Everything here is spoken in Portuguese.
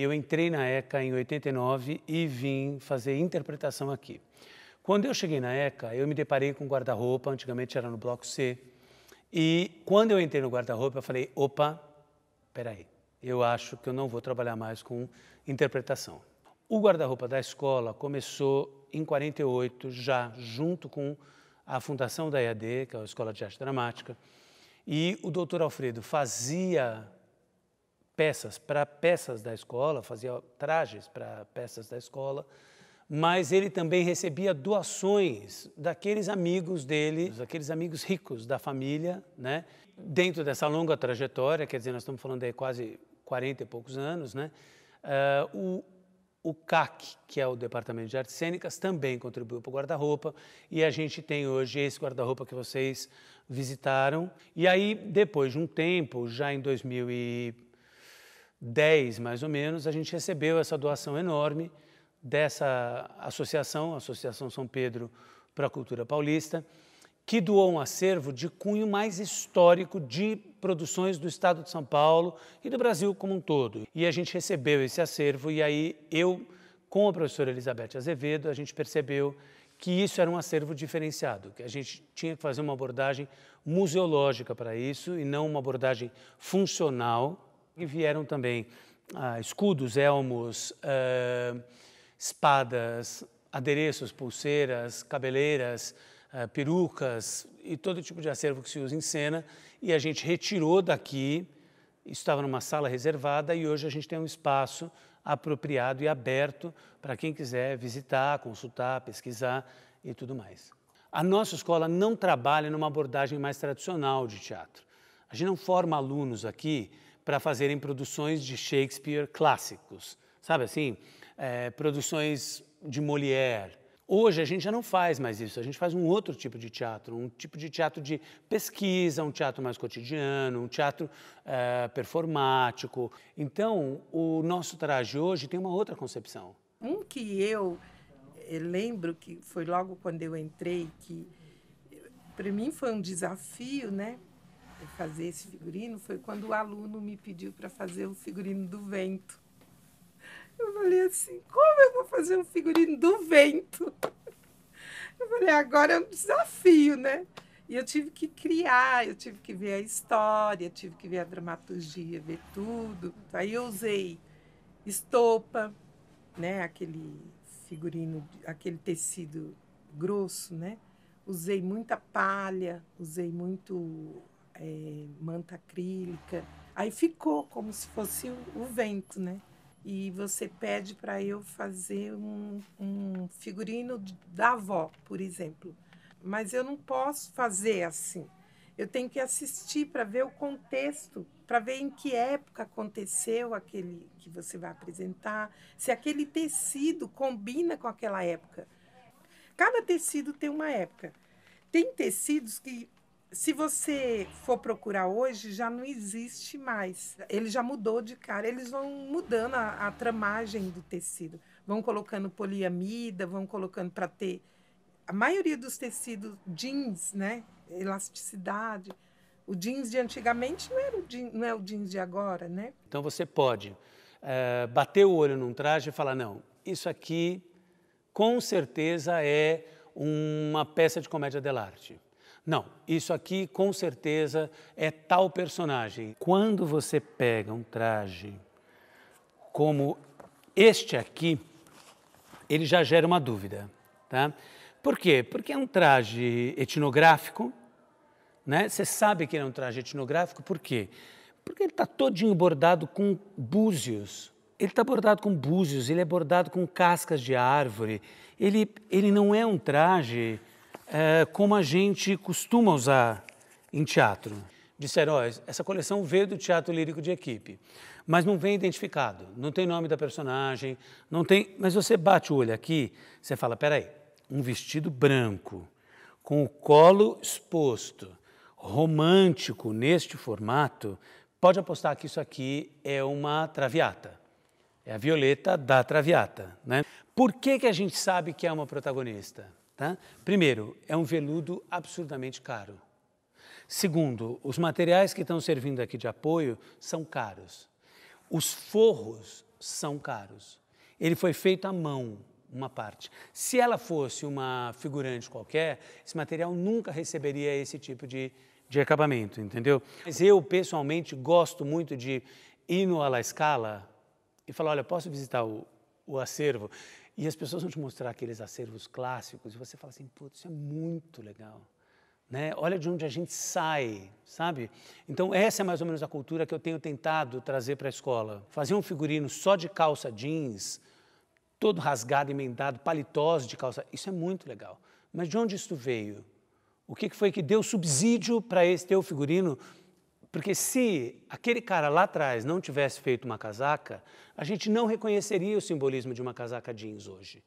Eu entrei na ECA em 89 e vim fazer interpretação aqui. Quando eu cheguei na ECA, eu me deparei com guarda-roupa, antigamente era no bloco C. E quando eu entrei no guarda-roupa, eu falei: opa, peraí, eu acho que eu não vou trabalhar mais com interpretação. O guarda-roupa da escola começou em 48, já junto com a fundação da EAD, que é a Escola de Arte Dramática, e o doutor Alfredo fazia peças para peças da escola, fazia trajes para peças da escola, mas ele também recebia doações daqueles amigos dele, daqueles amigos ricos da família, né? Dentro dessa longa trajetória, quer dizer, nós estamos falando aí quase 40 e poucos anos, né? Uh, o, o CAC, que é o Departamento de Artes Cênicas, também contribuiu para o guarda-roupa e a gente tem hoje esse guarda-roupa que vocês visitaram. E aí, depois de um tempo, já em 2000 10, mais ou menos, a gente recebeu essa doação enorme dessa associação, Associação São Pedro para a Cultura Paulista, que doou um acervo de cunho mais histórico de produções do Estado de São Paulo e do Brasil como um todo. E a gente recebeu esse acervo e aí eu, com a professora Elizabeth Azevedo, a gente percebeu que isso era um acervo diferenciado, que a gente tinha que fazer uma abordagem museológica para isso e não uma abordagem funcional e vieram também ah, escudos, elmos, ah, espadas, adereços, pulseiras, cabeleiras, ah, perucas e todo tipo de acervo que se usa em cena. E a gente retirou daqui, isso estava numa sala reservada e hoje a gente tem um espaço apropriado e aberto para quem quiser visitar, consultar, pesquisar e tudo mais. A nossa escola não trabalha numa abordagem mais tradicional de teatro. A gente não forma alunos aqui para fazerem produções de Shakespeare clássicos, sabe assim? É, produções de Molière. Hoje a gente já não faz mais isso, a gente faz um outro tipo de teatro, um tipo de teatro de pesquisa, um teatro mais cotidiano, um teatro é, performático. Então, o nosso traje hoje tem uma outra concepção. Um que eu, eu eh, lembro que foi logo quando eu entrei, que eh, para mim foi um desafio, né? fazer esse figurino foi quando o aluno me pediu para fazer o figurino do vento. Eu falei assim: como eu vou fazer um figurino do vento? Eu falei: agora é um desafio, né? E eu tive que criar, eu tive que ver a história, tive que ver a dramaturgia, ver tudo. Então, aí eu usei estopa, né? Aquele figurino, aquele tecido grosso, né? Usei muita palha, usei muito é, manta acrílica. Aí ficou como se fosse o, o vento, né? E você pede para eu fazer um, um figurino da avó, por exemplo. Mas eu não posso fazer assim. Eu tenho que assistir para ver o contexto, para ver em que época aconteceu aquele que você vai apresentar, se aquele tecido combina com aquela época. Cada tecido tem uma época. Tem tecidos que se você for procurar hoje, já não existe mais. Ele já mudou de cara. Eles vão mudando a, a tramagem do tecido. Vão colocando poliamida, vão colocando para ter. A maioria dos tecidos jeans, né? Elasticidade. O jeans de antigamente não, era o jeans, não é o jeans de agora, né? Então você pode é, bater o olho num traje e falar: não, isso aqui com certeza é uma peça de comédia dell'arte não, isso aqui com certeza é tal personagem. Quando você pega um traje como este aqui, ele já gera uma dúvida, tá? Por quê? Porque é um traje etnográfico, né? Você sabe que ele é um traje etnográfico, por quê? Porque ele está todinho bordado com búzios. Ele está bordado com búzios, ele é bordado com cascas de árvore. Ele, ele não é um traje é, como a gente costuma usar em teatro. Disseram, oh, essa coleção veio do teatro lírico de equipe, mas não vem identificado, não tem nome da personagem, não tem. Mas você bate o olho aqui, você fala, peraí, um vestido branco, com o colo exposto, romântico neste formato, pode apostar que isso aqui é uma traviata. É a Violeta da Traviata, né? Por que, que a gente sabe que é uma protagonista? Tá? Primeiro, é um veludo absurdamente caro. Segundo, os materiais que estão servindo aqui de apoio são caros. Os forros são caros. Ele foi feito à mão, uma parte. Se ela fosse uma figurante qualquer, esse material nunca receberia esse tipo de, de acabamento, entendeu? Mas eu, pessoalmente, gosto muito de ir no Ala Scala e falar, olha, posso visitar o, o acervo? E as pessoas vão te mostrar aqueles acervos clássicos e você fala assim, putz, isso é muito legal. Né? Olha de onde a gente sai, sabe? Então essa é mais ou menos a cultura que eu tenho tentado trazer para a escola. Fazer um figurino só de calça jeans, todo rasgado, emendado, paletós de calça, isso é muito legal. Mas de onde isso veio? O que foi que deu subsídio para esse teu figurino porque se aquele cara lá atrás não tivesse feito uma casaca, a gente não reconheceria o simbolismo de uma casaca jeans hoje.